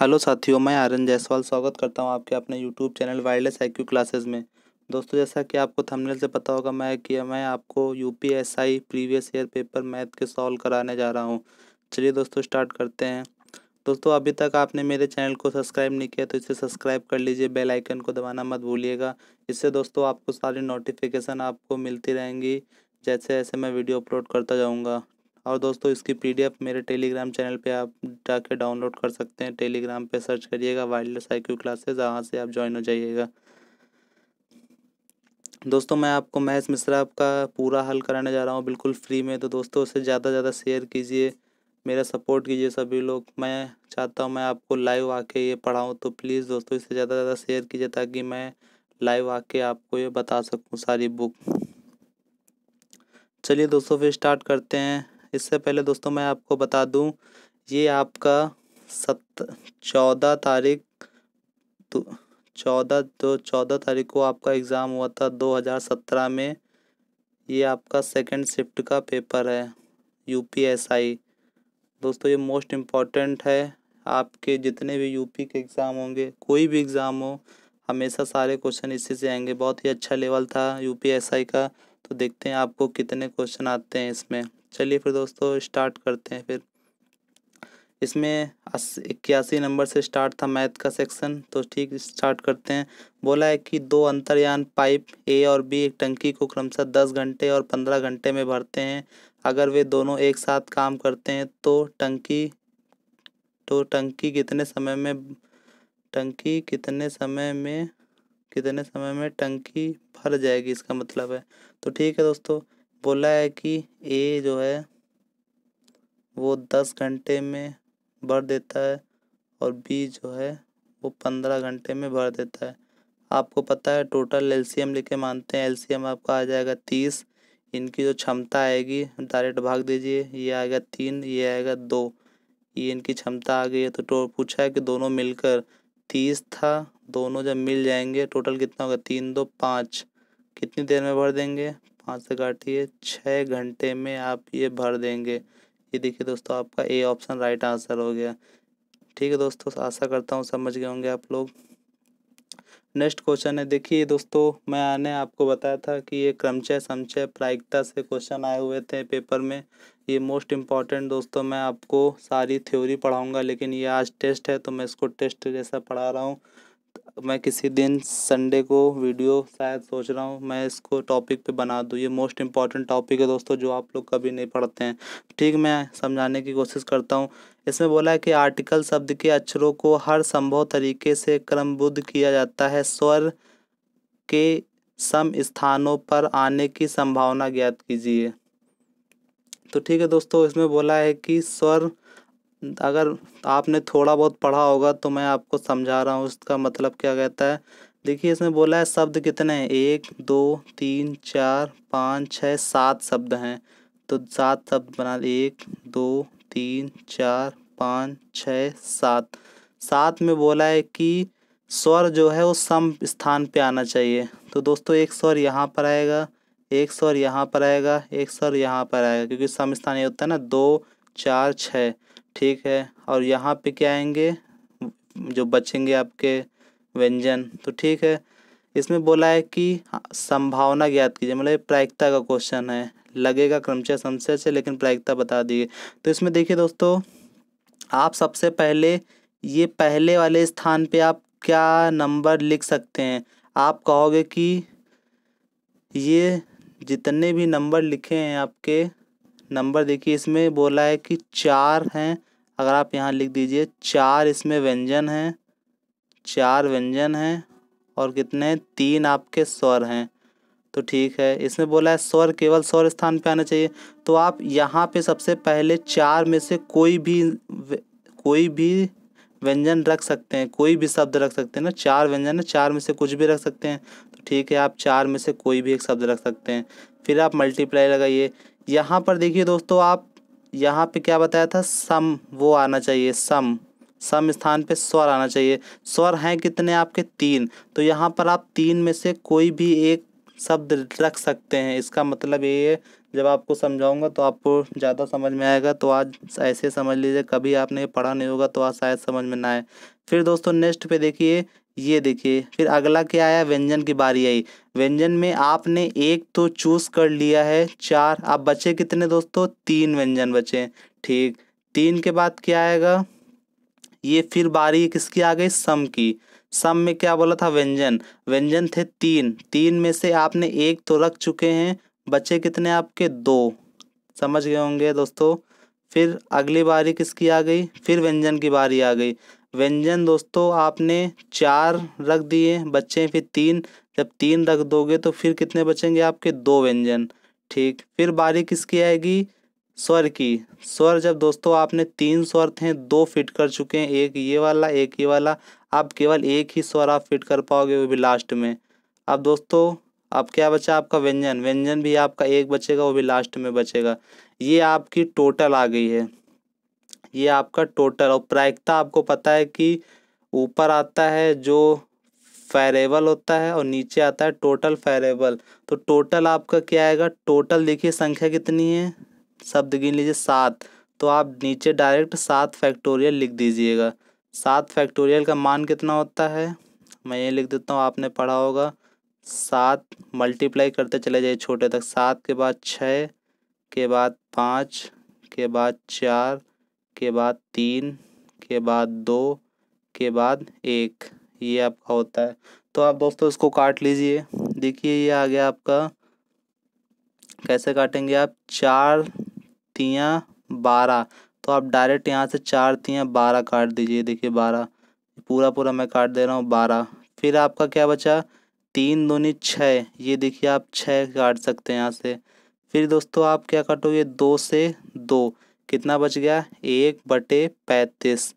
hello साथियों मैं आर्यन जायसवाल स्वागत करता हूं आपके अपने YouTube channel wireless I classes में दोस्तों जैसा कि आपको थंबनेल से पता होगा मैं कि मैं आपको U P S I previous year paper math के सॉल्व कराने जा रहा हूं चलिए दोस्तों स्टार्ट करते हैं दोस्तों अभी तक आपने मेरे चैनल को सब्सक्राइब नहीं किया तो इसे सब्सक्राइब कर लीजिए बेल आइकन को दबाना मत भूलिएगा इससे दोस्तों आपको सारी नोटिफिकेशन आपको मिलती रहेंगी जैसे जैसे मैं वीडियो अपलोड करता जाऊँगा और दोस्तों इसकी पीडीएफ मेरे टेलीग्राम चैनल पे आप जाके डाउनलोड कर सकते हैं टेलीग्राम पे सर्च करिएगा वाइल्ड साइकिल क्लासेज वहाँ से आप ज्वाइन हो जाइएगा दोस्तों मैं आपको महेश मिश्रा का पूरा हल कराने जा रहा हूँ बिल्कुल फ्री में तो दोस्तों उसे ज़्यादा ज़्यादा शेयर कीजिए मेरा सपोर्ट कीजिए सभी लोग मैं चाहता हूँ मैं आपको लाइव आके ये पढ़ाऊँ तो प्लीज़ दोस्तों इसे ज़्यादा ज़्यादा शेयर कीजिए ताकि मैं लाइव आके आपको ये बता सकूँ सारी बुक चलिए दोस्तों फिर स्टार्ट करते हैं इससे पहले दोस्तों मैं आपको बता दूं ये आपका सत चौदह तारीख तो चौदह दो चौदह तारीख को आपका एग्ज़ाम हुआ था दो हज़ार सत्रह में ये आपका सेकंड शिफ्ट का पेपर है यूपीएसआई दोस्तों ये मोस्ट इम्पॉर्टेंट है आपके जितने भी यूपी के एग्ज़ाम होंगे कोई भी एग्ज़ाम हो हमेशा सारे क्वेश्चन इसी से आएंगे बहुत ही अच्छा लेवल था यूपीएसआई का तो देखते हैं आपको कितने क्वेश्चन आते हैं इसमें चलिए फिर दोस्तों स्टार्ट करते हैं फिर इसमें इक्यासी नंबर से स्टार्ट था मैथ का सेक्शन तो ठीक स्टार्ट करते हैं बोला है कि दो अंतर्यान पाइप ए और बी एक टंकी को क्रमशः दस घंटे और पंद्रह घंटे में भरते हैं अगर वे दोनों एक साथ काम करते हैं तो टंकी तो टंकी कितने समय में टंकी कितने समय में कितने समय में टंकी भर जाएगी इसका मतलब है तो ठीक है दोस्तों बोला है कि ए जो है वो दस घंटे में भर देता है और बी जो है वो पंद्रह घंटे में भर देता है आपको पता है टोटल एलसीएम लेके मानते हैं एलसीएम आपका आ जाएगा तीस इनकी जो क्षमता आएगी डायरेक्ट भाग दीजिए ये आएगा तीन ये आएगा दो ये इनकी क्षमता आ गई है तो, तो पूछा है कि दोनों मिलकर तीस था दोनों जब मिल जाएंगे टोटल कितना होगा तीन दो पाँच कितनी देर में भर देंगे पाँच से काटिए छः घंटे में आप ये भर देंगे ये देखिए दोस्तों आपका ए ऑप्शन राइट आंसर हो गया ठीक है दोस्तों आशा करता हूँ समझ गए होंगे आप लोग नेक्स्ट क्वेश्चन है देखिए दोस्तों मैं आने आपको बताया था कि ये क्रमचय समचय प्रायिकता से क्वेश्चन आए हुए थे पेपर में ये मोस्ट इम्पॉर्टेंट दोस्तों मैं आपको सारी थ्योरी पढ़ाऊँगा लेकिन ये आज टेस्ट है तो मैं इसको टेस्ट जैसा पढ़ा रहा हूँ तो मैं किसी दिन संडे को वीडियो शायद सोच रहा हूँ मैं इसको टॉपिक पे बना दूँ ये मोस्ट इम्पॉर्टेंट टॉपिक है दोस्तों जो आप लोग कभी नहीं पढ़ते हैं ठीक मैं समझाने की कोशिश करता हूँ इसमें बोला है कि आर्टिकल शब्द के अक्षरों को हर संभव तरीके से क्रमबद्ध किया जाता है स्वर के सम स्थानों पर आने की संभावना ज्ञात कीजिए तो ठीक है दोस्तों इसमें बोला है कि स्वर अगर आपने थोड़ा बहुत पढ़ा होगा तो मैं आपको समझा रहा हूँ उसका मतलब क्या कहता है देखिए इसमें बोला है शब्द कितने हैं एक दो तीन चार पाँच छः सात शब्द हैं तो सात शब्द बना एक दो तीन चार पाँच छः सात सात में बोला है कि स्वर जो है वो सम स्थान पे आना चाहिए तो दोस्तों एक स्वर यहाँ पर आएगा एक स्वर यहाँ पर आएगा एक स्वर यहाँ पर आएगा क्योंकि सम स्थान ये होता है ना दो चार छः ठीक है और यहाँ पे क्या आएंगे जो बचेंगे आपके व्यंजन तो ठीक है इसमें बोला है कि हाँ, संभावना ज्ञात कीजिए मतलब प्रायिकता का क्वेश्चन है लगेगा क्रमचय संशय से लेकिन प्रायिकता बता दीजिए तो इसमें देखिए दोस्तों आप सबसे पहले ये पहले वाले स्थान पे आप क्या नंबर लिख सकते हैं आप कहोगे कि ये जितने भी नंबर लिखे हैं आपके नंबर देखिए इसमें बोला है कि चार हैं अगर आप यहाँ लिख दीजिए चार इसमें व्यंजन हैं चार व्यंजन हैं और कितने हैं तीन आपके स्वर हैं तो ठीक है इसमें बोला है स्वर केवल स्वर स्थान पे आना चाहिए तो आप यहाँ पे सबसे पहले चार में से कोई भी कोई भी व्यंजन रख सकते हैं कोई भी शब्द रख सकते हैं ना चार व्यंजन है चार में से कुछ भी रख सकते हैं तो ठीक है आप चार में से कोई भी एक शब्द रख सकते हैं फिर आप मल्टीप्लाई लगाइए यहाँ पर देखिए दोस्तों आप यहाँ पे क्या बताया था सम वो आना चाहिए सम सम स्थान पे स्वर आना चाहिए स्वर हैं कितने आपके तीन तो यहाँ पर आप तीन में से कोई भी एक शब्द रख सकते हैं इसका मतलब ये है जब आपको समझाऊंगा तो आपको ज़्यादा समझ में आएगा तो आज ऐसे समझ लीजिए कभी आपने पढ़ा नहीं होगा तो आज शायद समझ में ना आए फिर दोस्तों नेक्स्ट पे देखिए ये देखिए फिर अगला क्या आया व्यंजन की बारी आई व्यंजन में आपने एक तो चूज कर लिया है चार आप बचे कितने दोस्तों तीन व्यंजन बचे ठीक तीन के बाद क्या आएगा ये फिर बारी किसकी आ गई सम की सम में क्या बोला था व्यंजन व्यंजन थे तीन तीन में से आपने एक तो रख चुके हैं बचे कितने आपके दो समझ गए होंगे दोस्तों फिर अगली बारी किसकी आ गई फिर व्यंजन की बारी आ गई व्यंजन दोस्तों आपने चार रख दिए बच्चे फिर तीन जब तीन रख दोगे तो फिर कितने बचेंगे आपके दो व्यंजन ठीक फिर बारी किसकी आएगी स्वर की स्वर जब दोस्तों आपने तीन स्वर थे दो फिट कर चुके हैं एक ये वाला एक ये वाला आप केवल एक ही स्वर आप फिट कर पाओगे वो भी लास्ट में अब दोस्तों अब क्या बचा आपका व्यंजन व्यंजन भी आपका एक बचेगा वो भी लास्ट में बचेगा ये आपकी टोटल आ गई है ये आपका टोटल और प्रायिकता आपको पता है कि ऊपर आता है जो फेरेबल होता है और नीचे आता है टोटल फेरेबल तो टोटल आपका क्या आएगा टोटल देखिए संख्या कितनी है शब्द गिन लीजिए सात तो आप नीचे डायरेक्ट सात फैक्टोरियल लिख दीजिएगा सात फैक्टोरियल का मान कितना होता है मैं ये लिख देता हूँ आपने पढ़ा होगा सात मल्टीप्लाई करते चले जाइए छोटे तक सात के बाद छः के बाद पाँच के बाद चार के बाद तीन के बाद दो के बाद एक ये आपका होता है तो आप दोस्तों इसको काट लीजिए देखिए ये आ गया आपका कैसे काटेंगे आप चार तिया बारह तो आप डायरेक्ट यहाँ से चार तिया बारह काट दीजिए देखिए बारह पूरा पूरा मैं काट दे रहा हूँ बारह फिर आपका क्या बचा तीन दूनी छः ये देखिए आप छः काट सकते हैं यहाँ से फिर दोस्तों आप क्या काटोगे दो से दो कितना बच गया एक बटे पैंतीस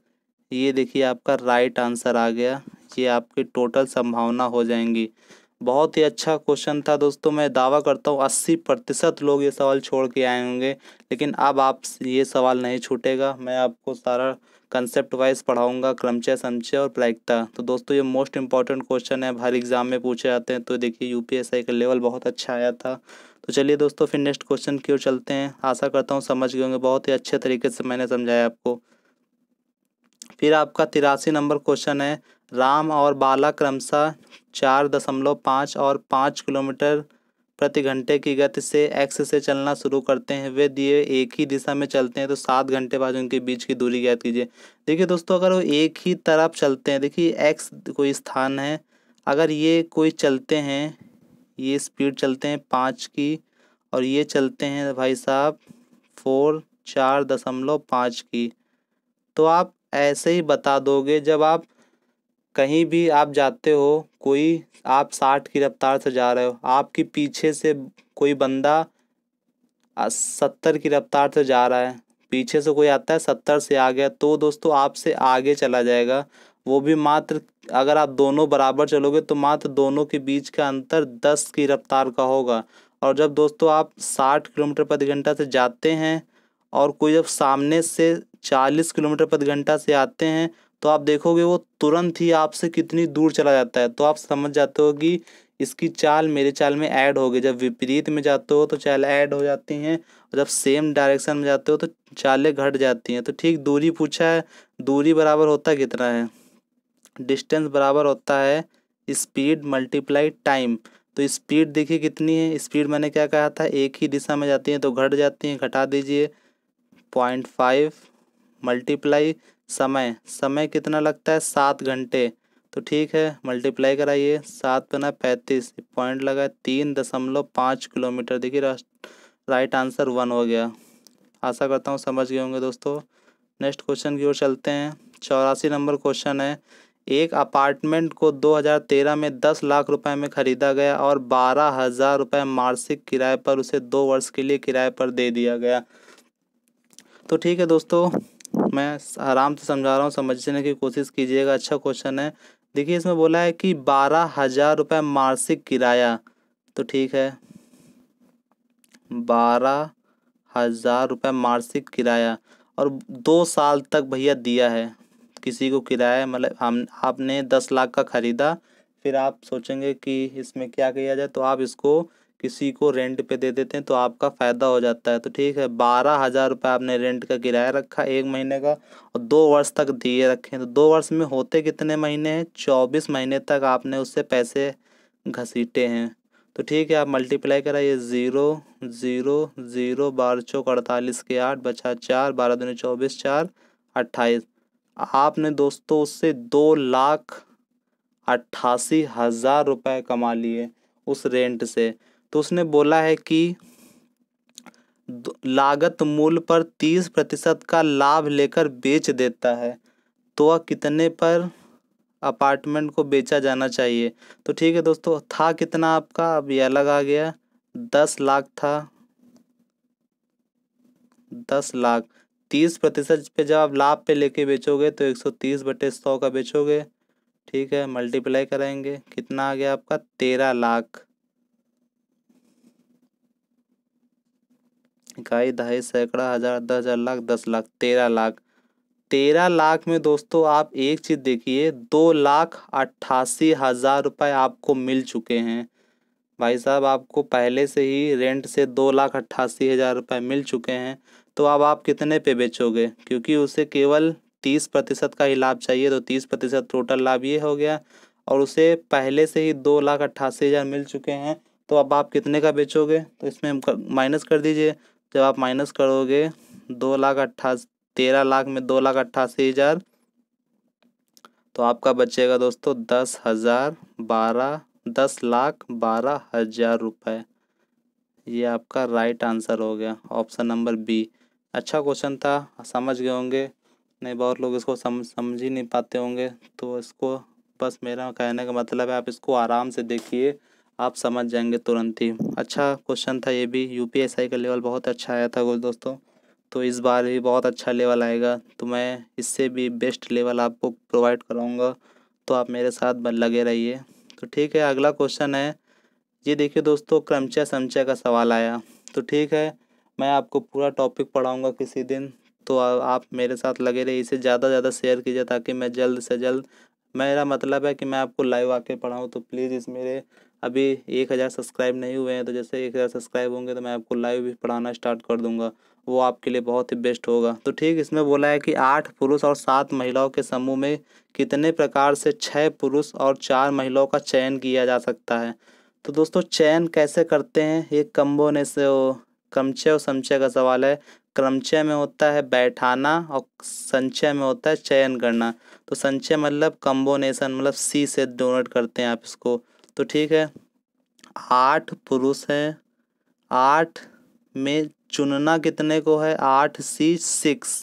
ये देखिए आपका राइट आंसर आ गया ये आपकी टोटल संभावना हो जाएंगी बहुत ही अच्छा क्वेश्चन था दोस्तों मैं दावा करता हूँ अस्सी प्रतिशत लोग ये सवाल छोड़ के आए होंगे लेकिन अब आप ये सवाल नहीं छूटेगा मैं आपको सारा कंसेप्ट वाइज पढ़ाऊंगा क्रमचय समचय और प्रायिकता तो दोस्तों ये मोस्ट इंपॉर्टेंट क्वेश्चन है हर एग्ज़ाम में पूछे जाते हैं तो देखिए यूपीएसआई का लेवल बहुत अच्छा आया था तो चलिए दोस्तों फिर नेक्स्ट क्वेश्चन की ओर चलते हैं आशा करता हूँ समझ गए होंगे बहुत ही अच्छे तरीके से मैंने समझाया आपको फिर आपका तिरासी नंबर क्वेश्चन है राम और बाला क्रमशः चार दशमलव पाँच और पाँच किलोमीटर प्रति घंटे की गति से एक्स से चलना शुरू करते हैं वे दिए एक ही दिशा में चलते हैं तो सात घंटे बाद उनके बीच की दूरी ज्ञात कीजिए देखिए दोस्तों अगर वो एक ही तरफ चलते हैं देखिए एक्स कोई स्थान है अगर ये कोई चलते हैं ये स्पीड चलते हैं पाँच की और ये चलते हैं भाई साहब फोर चार दशमलव पाँच की तो आप ऐसे ही बता दोगे जब आप कहीं भी आप जाते हो कोई आप साठ की रफ़्तार से जा रहे हो आपके पीछे से कोई बंदा सत्तर की रफ़्तार से जा रहा है पीछे से कोई आता है सत्तर से आ गया तो दोस्तों आपसे आगे चला जाएगा वो भी मात्र अगर आप दोनों बराबर चलोगे तो मात्र दोनों के बीच का अंतर दस की रफ्तार का होगा और जब दोस्तों आप साठ किलोमीटर प्रति घंटा से जाते हैं और कोई जब सामने से चालीस किलोमीटर प्रति घंटा से आते हैं तो आप देखोगे वो तुरंत ही आपसे कितनी दूर चला जाता है तो आप समझ जाते हो कि इसकी चाल मेरे चाल में ऐड हो गई जब विपरीत में जाते हो तो चाल ऐड हो जाती हैं और जब सेम डायरेक्शन में जाते हो तो चालें घट जाती हैं तो ठीक दूरी पूछा है दूरी बराबर होता कितना है डिस्टेंस बराबर होता है स्पीड मल्टीप्लाई टाइम तो स्पीड देखिए कितनी है स्पीड मैंने क्या कहा था एक ही दिशा में जाती हैं तो घट जाती हैं घटा दीजिए पॉइंट फाइव मल्टीप्लाई समय समय कितना लगता है सात घंटे तो ठीक है मल्टीप्लाई कराइए सात बना पैंतीस पॉइंट लगा तीन दशमलव पाँच किलोमीटर देखिए राइट आंसर वन हो गया आशा करता हूँ समझ गए होंगे दोस्तों नेक्स्ट क्वेश्चन की ओर चलते हैं चौरासी नंबर क्वेश्चन है एक अपार्टमेंट को 2013 में 10 लाख रुपए में खरीदा गया और बारह हज़ार रुपये मासिक किराए पर उसे दो वर्ष के लिए किराए पर दे दिया गया तो ठीक है दोस्तों मैं आराम से समझा रहा हूँ समझने की कोशिश कीजिएगा अच्छा क्वेश्चन है देखिए इसमें बोला है कि बारह हज़ार रुपये मासिक किराया तो ठीक है बारह हज़ार रुपये मासिक किराया और दो साल तक भैया दिया है किसी को किराया मतलब हम आपने दस लाख का ख़रीदा फिर आप सोचेंगे कि इसमें क्या किया जाए तो आप इसको किसी को रेंट पे दे देते हैं तो आपका फ़ायदा हो जाता है तो ठीक है बारह हज़ार रुपये आपने रेंट का किराया रखा एक महीने का और दो वर्ष तक दिए रखें तो दो वर्ष में होते कितने महीने हैं चौबीस महीने तक आपने उससे पैसे घसीटे हैं तो ठीक है आप मल्टीप्लाई कराइए ज़ीरो ज़ीरो ज़ीरो बारह चौक अड़तालीस के आठ बचा चार बारह दूनी चौबीस चार अट्ठाईस आपने दोस्तों उससे दो लाख अट्ठासी हज़ार रुपये कमा लिए उस रेंट से तो उसने बोला है कि लागत मूल्य पर तीस प्रतिशत का लाभ लेकर बेच देता है तो वह कितने पर अपार्टमेंट को बेचा जाना चाहिए तो ठीक है दोस्तों था कितना आपका अब यह अलग आ गया दस लाख था दस लाख तीस प्रतिशत पे जब आप लाभ पे लेके बेचोगे तो एक सौ तीस बटे सौ का बेचोगे ठीक है मल्टीप्लाई कराएंगे कितना आ गया आपका तेरह लाख इकाई दहाई सैकड़ा हजार दस हजार लाख दस लाख तेरह लाख तेरह लाख में दोस्तों आप एक चीज़ देखिए दो लाख अट्ठासी हज़ार रुपये आपको मिल चुके हैं भाई साहब आपको पहले से ही रेंट से दो लाख अट्ठासी हज़ार रुपये मिल चुके हैं तो अब आप कितने पे बेचोगे क्योंकि उसे केवल तीस प्रतिशत का ही लाभ चाहिए तो तीस प्रतिशत टोटल लाभ ये हो गया और उसे पहले से ही दो लाख अट्ठासी हज़ार मिल चुके हैं तो अब आप कितने का बेचोगे तो इसमें माइनस कर दीजिए जब आप माइनस करोगे दो लाख अट्ठासी तेरह लाख में दो लाख अट्ठासी हज़ार तो आपका बचेगा दोस्तों दस हज़ार बारह दस लाख बारह हज़ार रुपये ये आपका राइट आंसर हो गया ऑप्शन नंबर बी अच्छा क्वेश्चन था समझ गए होंगे नहीं बहुत लोग इसको समझ समझ ही नहीं पाते होंगे तो इसको बस मेरा कहने का मतलब है आप इसको आराम से देखिए आप समझ जाएंगे तुरंत ही अच्छा क्वेश्चन था ये भी यू का लेवल बहुत अच्छा आया था दोस्तों तो इस बार भी बहुत अच्छा लेवल आएगा तो मैं इससे भी बेस्ट लेवल आपको प्रोवाइड कराऊंगा तो आप मेरे साथ लगे रहिए तो ठीक है अगला क्वेश्चन है ये देखिए दोस्तों क्रमचय समचय का सवाल आया तो ठीक है मैं आपको पूरा टॉपिक पढ़ाऊँगा किसी दिन तो आप मेरे साथ लगे रहिए इसे ज़्यादा से ज़्यादा शेयर कीजिए ताकि मैं जल्द से जल्द मेरा मतलब है कि मैं आपको लाइव आके पढ़ाऊँ तो प्लीज़ इस मेरे अभी एक हज़ार सब्सक्राइब नहीं हुए हैं तो जैसे एक हज़ार सब्सक्राइब होंगे तो मैं आपको लाइव भी पढ़ाना स्टार्ट कर दूंगा वो आपके लिए बहुत ही बेस्ट होगा तो ठीक इसमें बोला है कि आठ पुरुष और सात महिलाओं के समूह में कितने प्रकार से छः पुरुष और चार महिलाओं का चयन किया जा सकता है तो दोस्तों चयन कैसे करते हैं एक कम्बो ने से क्रमचय और संचय का सवाल है क्रमचय में होता है बैठाना और संचय में होता है चयन करना तो संचय मतलब कम्बोनेशन मतलब सी से डोनेट करते हैं आप इसको तो ठीक है आठ पुरुष हैं आठ में चुनना कितने को है आठ सी सिक्स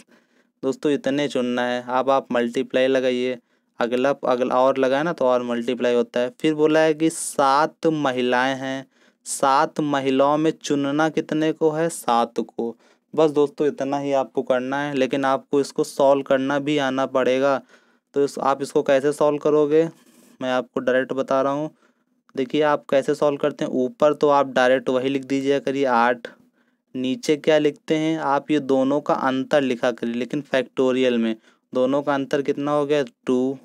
दोस्तों इतने चुनना है अब आप मल्टीप्लाई लगाइए अगला अगला और लगाए ना तो और मल्टीप्लाई होता है फिर बोला है कि सात महिलाएं हैं सात महिलाओं में चुनना कितने को है सात को बस दोस्तों इतना ही आपको करना है लेकिन आपको इसको सॉल्व करना भी आना पड़ेगा तो इस आप इसको कैसे सॉल्व करोगे मैं आपको डायरेक्ट बता रहा हूँ देखिए आप कैसे सॉल्व करते हैं ऊपर तो आप डायरेक्ट वही लिख दीजिए करिए आठ नीचे क्या लिखते हैं आप ये दोनों का अंतर लिखा करिए लेकिन फैक्टोरियल में दोनों का अंतर कितना हो गया टू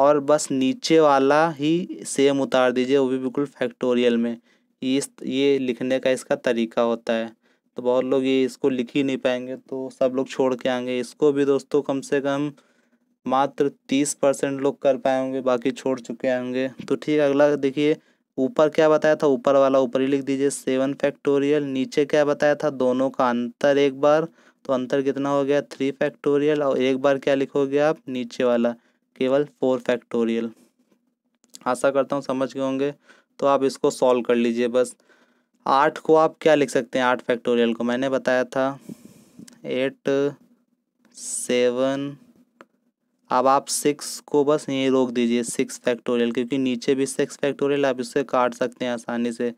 और बस नीचे वाला ही सेम उतार दीजिए वो भी बिल्कुल फैक्टोरियल में इस ये लिखने का इसका तरीका होता है तो बहुत लोग ये इसको लिख ही नहीं पाएंगे तो सब लोग छोड़ के आएंगे इसको भी दोस्तों कम से कम मात्र तीस परसेंट लोग कर पाए होंगे बाकी छोड़ चुके होंगे तो ठीक अगला देखिए ऊपर क्या बताया था ऊपर वाला ऊपर ही लिख दीजिए सेवन फैक्टोरियल नीचे क्या बताया था दोनों का अंतर एक बार तो अंतर कितना हो गया थ्री फैक्टोरियल और एक बार क्या लिखोगे आप नीचे वाला केवल फोर फैक्टोरियल आशा करता हूँ समझ गए होंगे तो आप इसको सॉल्व कर लीजिए बस आठ को आप क्या लिख सकते हैं आठ फैक्टोरियल को मैंने बताया था एट सेवन अब आप सिक्स को बस यहीं रोक दीजिए सिक्स फैक्टोरियल क्योंकि नीचे भी सिक्स फैक्टोरियल आप इससे काट सकते हैं आसानी से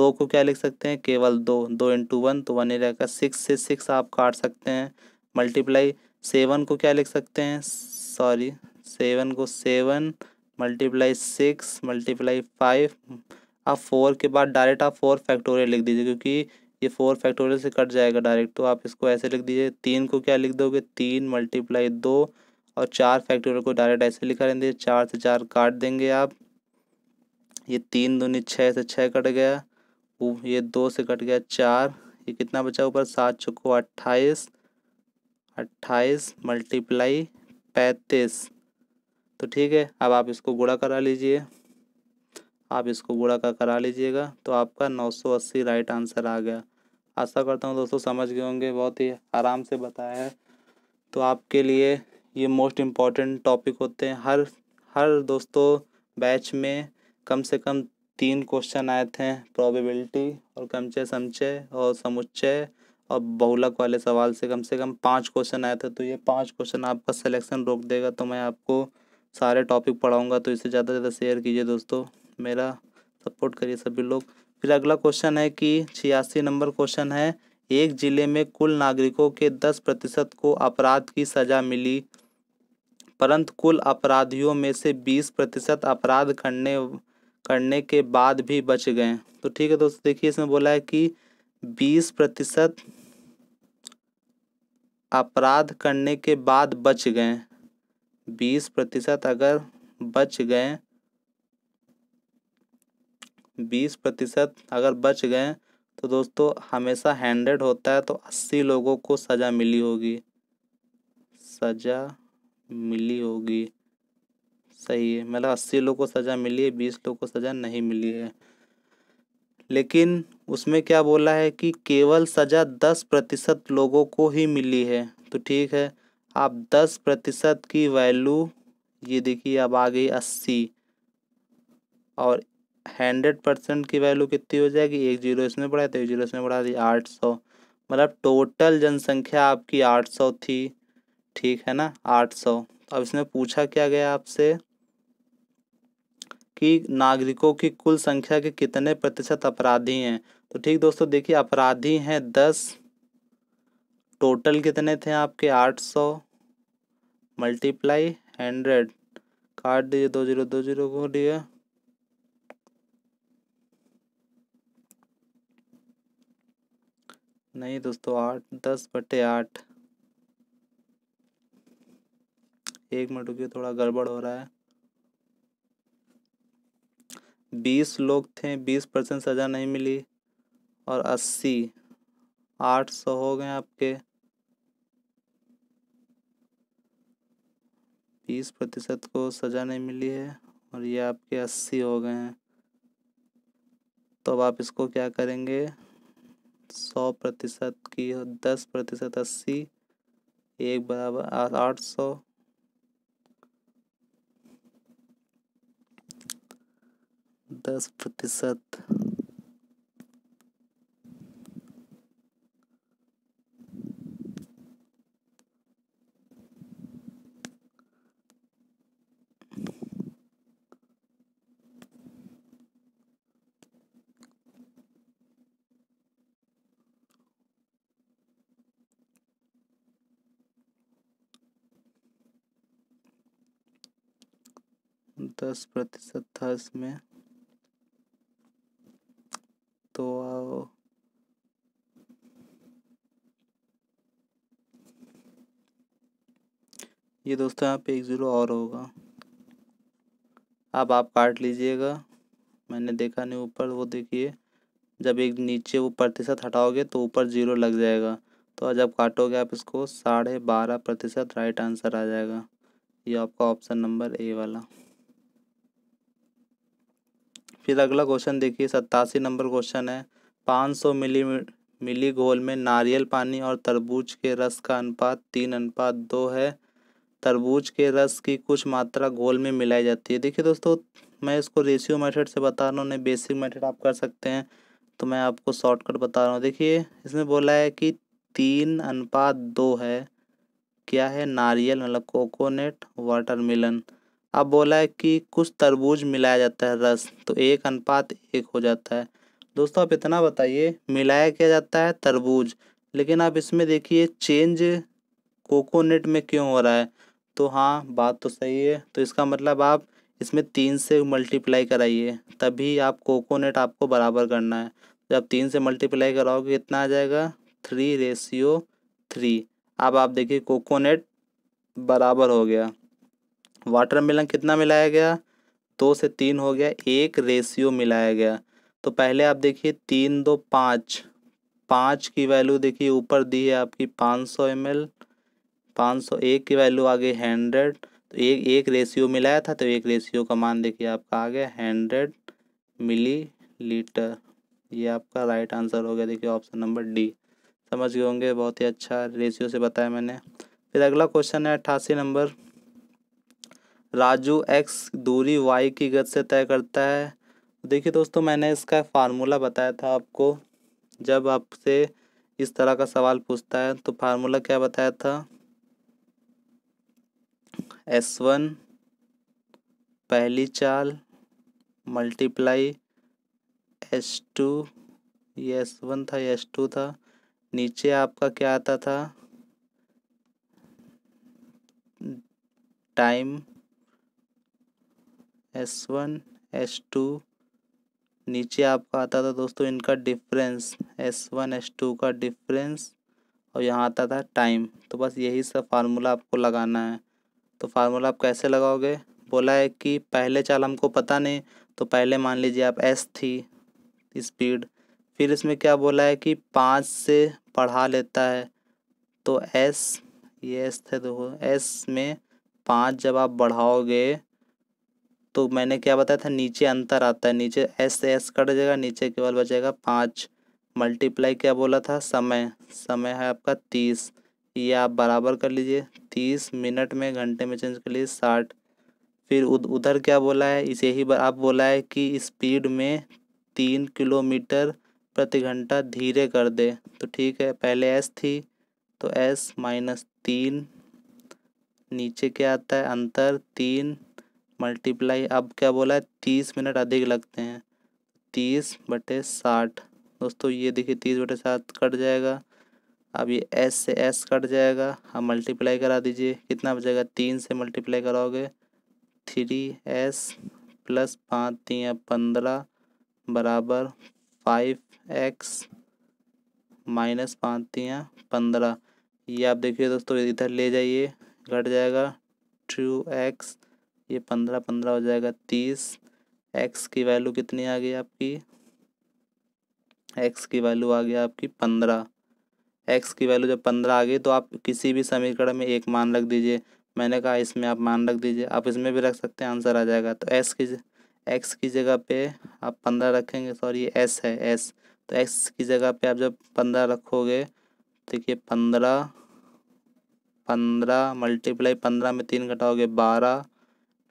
दो को क्या लिख सकते हैं केवल दो दो इंटू वन तो वन ही रहेगा सिक्स से सिक्स आप काट सकते हैं मल्टीप्लाई सेवन को क्या लिख सकते हैं सॉरी सेवन को seven multiply six multiply five आप फोर के बाद डायरेक्ट आप फोर फैक्टोरियल लिख दीजिए क्योंकि ये फोर फैक्टोरियल से कट जाएगा डायरेक्ट तो आप इसको ऐसे लिख दीजिए तीन को क्या लिख दोगे तीन मल्टीप्लाई दो और चार फैक्टोरियल को डायरेक्ट ऐसे लिखा रहेंगे चार से चार काट देंगे आप ये तीन दूनी छः से छः कट गया ये दो से कट गया चार ये कितना बचा ऊपर सात चौको अट्ठाईस अट्ठाईस मल्टीप्लाई पैंतीस तो ठीक है अब आप इसको गुड़ा करा लीजिए आप इसको गुड़ा का करा लीजिएगा तो आपका 980 राइट आंसर आ गया आशा करता हूँ दोस्तों समझ गए होंगे बहुत ही आराम से बताया है तो आपके लिए ये मोस्ट इम्पॉर्टेंट टॉपिक होते हैं हर हर दोस्तों बैच में कम से कम तीन क्वेश्चन आए थे प्रोबेबिलिटी और कमचे समचे और समुच्चय और बहुलक वाले सवाल से कम से कम पांच क्वेश्चन आए थे तो ये पांच क्वेश्चन आपका सिलेक्शन रोक देगा तो मैं आपको सारे टॉपिक पढ़ाऊँगा तो इसे ज़्यादा से ज़्यादा शेयर कीजिए दोस्तों मेरा सपोर्ट करिए सभी लोग फिर अगला क्वेश्चन है कि छियासी नंबर क्वेश्चन है एक जिले में कुल नागरिकों के दस प्रतिशत को अपराध की सज़ा मिली परंतु कुल अपराधियों में से बीस प्रतिशत अपराध करने करने के बाद भी बच गए तो ठीक है दोस्तों देखिए इसमें बोला है कि बीस प्रतिशत अपराध करने के बाद बच गए बीस प्रतिशत अगर बच गए बीस प्रतिशत अगर बच गए तो दोस्तों हमेशा हंड्रेड होता है तो अस्सी लोगों को सज़ा मिली होगी सज़ा मिली होगी सही है मतलब अस्सी लोग को सज़ा मिली है बीस लोग को सज़ा नहीं मिली है लेकिन उसमें क्या बोला है कि केवल सज़ा दस प्रतिशत लोगों को ही मिली है तो ठीक है आप दस प्रतिशत की वैल्यू ये देखिए अब आ गई अस्सी और हंड्रेड परसेंट की वैल्यू कितनी हो जाएगी एक जीरो इसमें बढ़ा तो एक जीरो इसमें बढ़ा दी आठ सौ मतलब टोटल जनसंख्या आपकी आठ सौ थी ठीक है ना आठ सौ तो अब इसमें पूछा क्या गया आपसे कि नागरिकों की कुल संख्या के कितने प्रतिशत अपराधी हैं तो ठीक दोस्तों देखिए अपराधी हैं दस टोटल कितने थे आपके आठ सौ मल्टीप्लाई हंड्रेड काट दीजिए दो जीरो दो जीरो को दिए नहीं दोस्तों आठ दस बटे आठ एक मिनट रुकिए थोड़ा गड़बड़ हो रहा है बीस लोग थे बीस परसेंट सज़ा नहीं मिली और अस्सी आठ सौ हो गए आपके बीस प्रतिशत को सज़ा नहीं मिली है और ये आपके अस्सी हो गए हैं तो अब आप इसको क्या करेंगे सौ प्रतिशत की दस प्रतिशत अस्सी एक बराबर आठ सौ दस प्रतिशत दस प्रतिशत था इसमें तो आओ ये दोस्तों यहाँ पे एक ज़ीरो और होगा अब आप काट लीजिएगा मैंने देखा नहीं ऊपर वो देखिए जब एक नीचे वो प्रतिशत हटाओगे तो ऊपर ज़ीरो लग जाएगा तो जब काटोगे आप इसको साढ़े बारह प्रतिशत राइट आंसर आ जाएगा ये आपका ऑप्शन नंबर ए वाला फिर अगला क्वेश्चन देखिए सत्तासी नंबर क्वेश्चन है पाँच सौ मिली मिली घोल में नारियल पानी और तरबूज के रस का अनुपात तीन अनुपात दो है तरबूज के रस की कुछ मात्रा घोल में मिलाई जाती है देखिए दोस्तों मैं इसको रेशियो मेथड से बता रहा हूँ बेसिक मेथड आप कर सकते हैं तो मैं आपको शॉर्टकट बता रहा हूँ देखिए इसमें बोला है कि तीन अनुपात दो है क्या है नारियल मतलब कोकोनट वाटरमेलन अब बोला है कि कुछ तरबूज मिलाया जाता है रस तो एक अनुपात एक हो जाता है दोस्तों आप इतना बताइए मिलाया क्या जाता है तरबूज लेकिन आप इसमें देखिए चेंज कोकोनट में क्यों हो रहा है तो हाँ बात तो सही है तो इसका मतलब आप इसमें तीन से मल्टीप्लाई कराइए तभी आप कोकोनट आपको बराबर करना है जब तीन से मल्टीप्लाई कराओगे कितना आ जाएगा थ्री रेशियो थ्री अब आप देखिए कोकोनट बराबर हो गया वाटर मिलन कितना मिलाया गया दो से तीन हो गया एक रेशियो मिलाया गया तो पहले आप देखिए तीन दो पाँच पाँच की वैल्यू देखिए ऊपर दी है आपकी पाँच सौ एम एल पाँच सौ एक की वैल्यू आ गई हंड्रेड तो एक एक रेशियो मिलाया था तो एक रेशियो का मान देखिए आपका आ गया हंड्रेड मिली लीटर ये आपका राइट आंसर हो गया देखिए ऑप्शन नंबर डी समझ गए होंगे बहुत ही अच्छा रेशियो से बताया मैंने फिर अगला क्वेश्चन है अट्ठासी नंबर राजू एक्स दूरी वाई की गत से तय करता है देखिए दोस्तों मैंने इसका फार्मूला बताया था आपको जब आपसे इस तरह का सवाल पूछता है तो फार्मूला क्या बताया था एस वन पहली चाल मल्टीप्लाई एस टू ये एस वन था एस टू था नीचे आपका क्या आता था time S one S two नीचे आपका आता था दोस्तों इनका difference S one S two का डिफरेंस और यहाँ आता था टाइम तो बस यही सब फार्मूला आपको लगाना है तो फार्मूला आप कैसे लगाओगे बोला है कि पहले चाल हमको पता नहीं तो पहले मान लीजिए आप एस थी स्पीड फिर इसमें क्या बोला है कि पाँच से बढ़ा लेता है तो एस ये एस थे तो एस में पाँच जब आप बढ़ाओगे तो मैंने क्या बताया था नीचे अंतर आता है नीचे एस से एस कट जाएगा नीचे केवल बचेगा पाँच मल्टीप्लाई क्या बोला था समय समय है आपका तीस ये आप बराबर कर लीजिए तीस मिनट में घंटे में चेंज कर लीजिए साठ फिर उद, उधर क्या बोला है इसे ही आप बोला है कि स्पीड में तीन किलोमीटर प्रति घंटा धीरे कर दे तो ठीक है पहले एस थी तो एस माइनस तीन नीचे क्या आता है अंतर तीन मल्टीप्लाई अब क्या बोला है तीस मिनट अधिक लगते हैं तीस बटे साठ दोस्तों ये देखिए तीस बटे साठ कट जाएगा अब ये एस से एस कट जाएगा अब मल्टीप्लाई करा दीजिए कितना बचेगा तीन से मल्टीप्लाई कराओगे थ्री एस प्लस पाँच तीन पंद्रह बराबर फाइव एक्स माइनस पाँच तीन पंद्रह ये आप देखिए दोस्तों इधर ले जाइए घट जाएगा टू एक्स ये पंद्रह पंद्रह हो जाएगा तीस एक्स की वैल्यू कितनी आ गई आपकी एक्स की वैल्यू आ गई आपकी पंद्रह एक्स की वैल्यू जब पंद्रह आ गई तो आप किसी भी समीकरण में एक मान रख दीजिए मैंने कहा इसमें आप मान रख दीजिए आप इसमें भी रख सकते हैं आंसर आ जाएगा तो एस की एक्स की जगह पे आप पंद्रह रखेंगे सॉरी एस है एस तो एक्स की जगह पे आप जब पंद्रह रखोगे देखिए पंद्रह पंद्रह मल्टीप्लाई पंद्रह में तीन घटाओगे बारह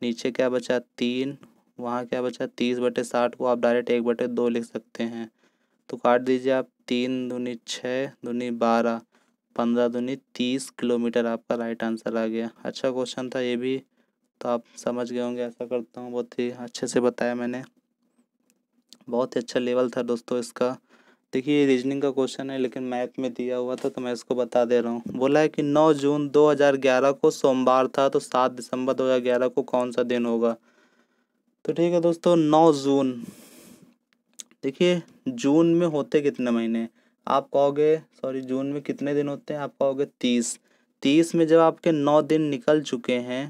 नीचे क्या बचा तीन वहाँ क्या बचा तीस बटे साठ को आप डायरेक्ट एक बटे दो लिख सकते हैं तो काट दीजिए आप तीन दूनी छः दूनी बारह पंद्रह दूनी तीस किलोमीटर आपका राइट आंसर आ गया अच्छा क्वेश्चन था ये भी तो आप समझ गए होंगे ऐसा करता हूँ बहुत ही अच्छे से बताया मैंने बहुत ही अच्छा लेवल था दोस्तों इसका देखिए रीजनिंग का क्वेश्चन है लेकिन मैथ में दिया हुआ था तो मैं इसको बता दे रहा हूँ बोला है कि 9 जून 2011 को सोमवार था तो 7 दिसंबर 2011 को कौन सा दिन होगा तो ठीक है दोस्तों 9 जून देखिए जून में होते कितने महीने आप कहोगे सॉरी जून में कितने दिन होते हैं आप कहोगे तीस तीस में जब आपके नौ दिन निकल चुके हैं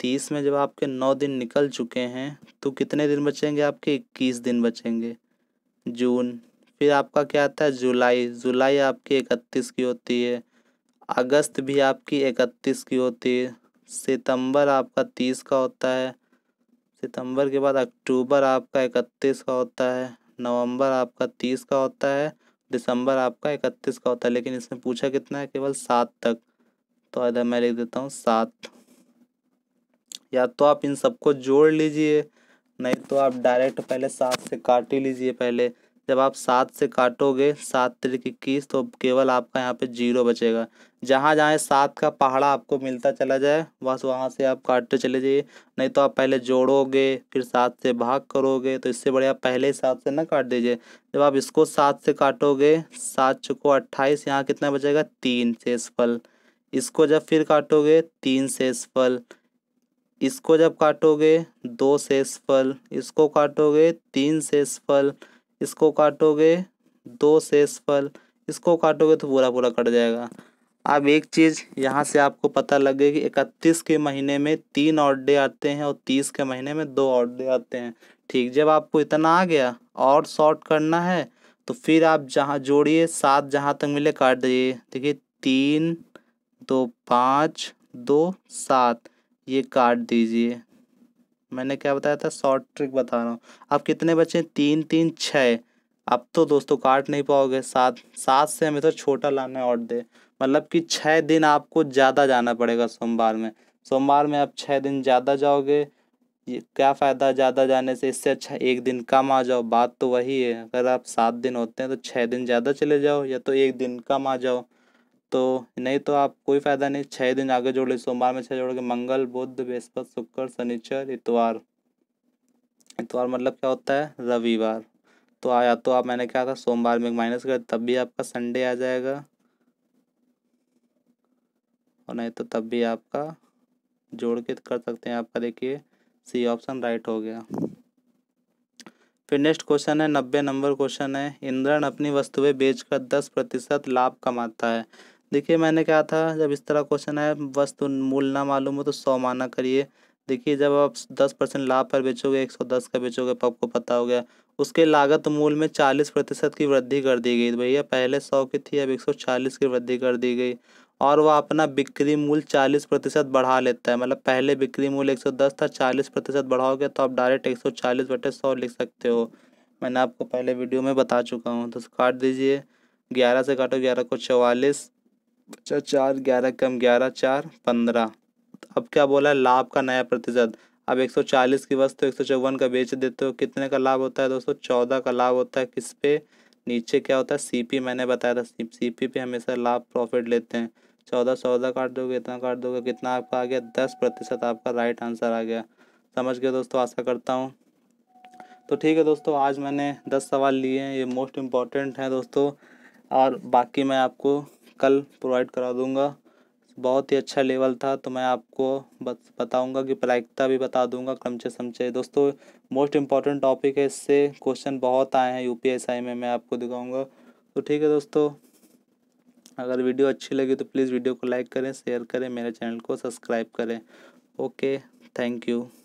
तीस में जब आपके नौ दिन निकल चुके हैं तो कितने दिन बचेंगे आपके इक्कीस दिन बचेंगे जून फिर आपका क्या आता है जुलाई जुलाई आपकी इकतीस की होती है अगस्त भी आपकी इकतीस की होती है सितंबर आपका तीस का होता है सितंबर के बाद अक्टूबर आपका इकतीस का होता है नवंबर आपका तीस का होता है दिसंबर आपका इकतीस का होता है लेकिन इसमें पूछा कितना है केवल सात तक तो इधर मैं लिख देता हूँ सात या तो आप इन सबको जोड़ लीजिए नहीं तो आप डायरेक्ट पहले सात से काट ही लीजिए पहले जब आप सात से काटोगे सात तरीक इक्कीस तो केवल आपका यहाँ पे जीरो बचेगा जहाँ जहाँ सात का पहाड़ा आपको मिलता चला जाए बस वहाँ से आप काटते चले जाइए नहीं तो आप पहले जोड़ोगे फिर सात से भाग करोगे तो इससे बढ़िया पहले ही सात से ना काट दीजिए जब आप इसको सात से काटोगे सात चुको अट्ठाईस यहाँ कितना बचेगा तीन शेषफल इसको जब फिर काटोगे तीन शेषफल इसको जब काटोगे दो शेषफल इसको काटोगे तीन शेषफल फल इसको काटोगे दो फल इसको काटोगे तो पूरा पूरा कट जाएगा अब एक चीज़ यहाँ से आपको पता लगे कि इकतीस के महीने में तीन और डे आते हैं और तीस के महीने में दो और डे आते हैं ठीक जब आपको इतना आ गया और शॉर्ट करना है तो फिर आप जहाँ जोड़िए सात जहाँ तक मिले काट दीजिए देखिए तीन दो पाँच दो सात ये काट दीजिए मैंने क्या बताया था शॉर्ट ट्रिक बता रहा हूँ अब कितने बचे तीन तीन छः अब तो दोस्तों काट नहीं पाओगे सात सात से हमें तो छोटा लाना है ऑर्ड डे मतलब कि छः दिन आपको ज़्यादा जाना पड़ेगा सोमवार में सोमवार में आप छः दिन ज़्यादा जाओगे ये क्या फ़ायदा ज़्यादा जाने से इससे अच्छा एक दिन कम आ जाओ बात तो वही है अगर आप सात दिन होते हैं तो छः दिन ज़्यादा चले जाओ या तो एक दिन कम आ जाओ तो नहीं तो आप कोई फ़ायदा नहीं छः दिन आगे जोड़ लीजिए सोमवार में छः जोड़ के मंगल बुध बृहस्पत शुक्र शनिचर इतवार इतवार मतलब क्या होता है रविवार तो आया तो आप मैंने कहा था सोमवार में माइनस कर तब भी आपका संडे आ जाएगा और नहीं तो तब भी आपका जोड़ के कर सकते हैं आपका देखिए सी ऑप्शन राइट हो गया फिर नेक्स्ट क्वेश्चन है नब्बे नंबर क्वेश्चन है इंद्रन अपनी वस्तुएं बेचकर दस प्रतिशत लाभ कमाता है देखिए मैंने कहा था जब इस तरह क्वेश्चन आया वस्तु तो मूल ना मालूम हो तो सौ माना करिए देखिए जब आप दस परसेंट लाभ पर बेचोगे एक सौ दस का बेचोगे तो आपको पता हो गया उसके लागत मूल में चालीस प्रतिशत की वृद्धि कर दी गई भैया पहले सौ की थी अब एक सौ चालीस की वृद्धि कर दी गई और वह अपना बिक्री मूल चालीस प्रतिशत बढ़ा लेता है मतलब पहले बिक्री मूल एक सौ दस था चालीस प्रतिशत बढ़ाओगे तो आप डायरेक्ट एक सौ चालीस बटे सौ लिख सकते हो मैंने आपको पहले वीडियो में बता चुका हूँ तो काट दीजिए ग्यारह से काटो ग्यारह को चवालीस बचा चार ग्यारह कम ग्यारह चार पंद्रह अब क्या बोला है लाभ का नया प्रतिशत अब एक सौ चालीस की वस्तु एक सौ चौवन का बेच देते हो कितने का लाभ होता है दोस्तों चौदह का लाभ होता है किस पे नीचे क्या होता है सीपी मैंने बताया था सीपी पे हमेशा लाभ प्रॉफिट लेते हैं चौदह चौदह काट दोगे इतना काट दोगे कितना आपका आ गया दस प्रतिशत आपका राइट आंसर आ गया समझ गए दोस्तों आशा करता हूँ तो ठीक है दोस्तों आज मैंने दस सवाल लिए हैं ये मोस्ट इम्पॉर्टेंट हैं दोस्तों और बाकी मैं आपको कल प्रोवाइड करा दूँगा बहुत ही अच्छा लेवल था तो मैं आपको बस बताऊंगा कि प्रायिकता भी बता दूंगा क्रमचे समचय दोस्तों मोस्ट इम्पॉर्टेंट टॉपिक है इससे क्वेश्चन बहुत आए हैं यूपीएसआई में मैं आपको दिखाऊंगा तो ठीक है दोस्तों अगर वीडियो अच्छी लगी तो प्लीज़ वीडियो को लाइक करें शेयर करें मेरे चैनल को सब्सक्राइब करें ओके थैंक यू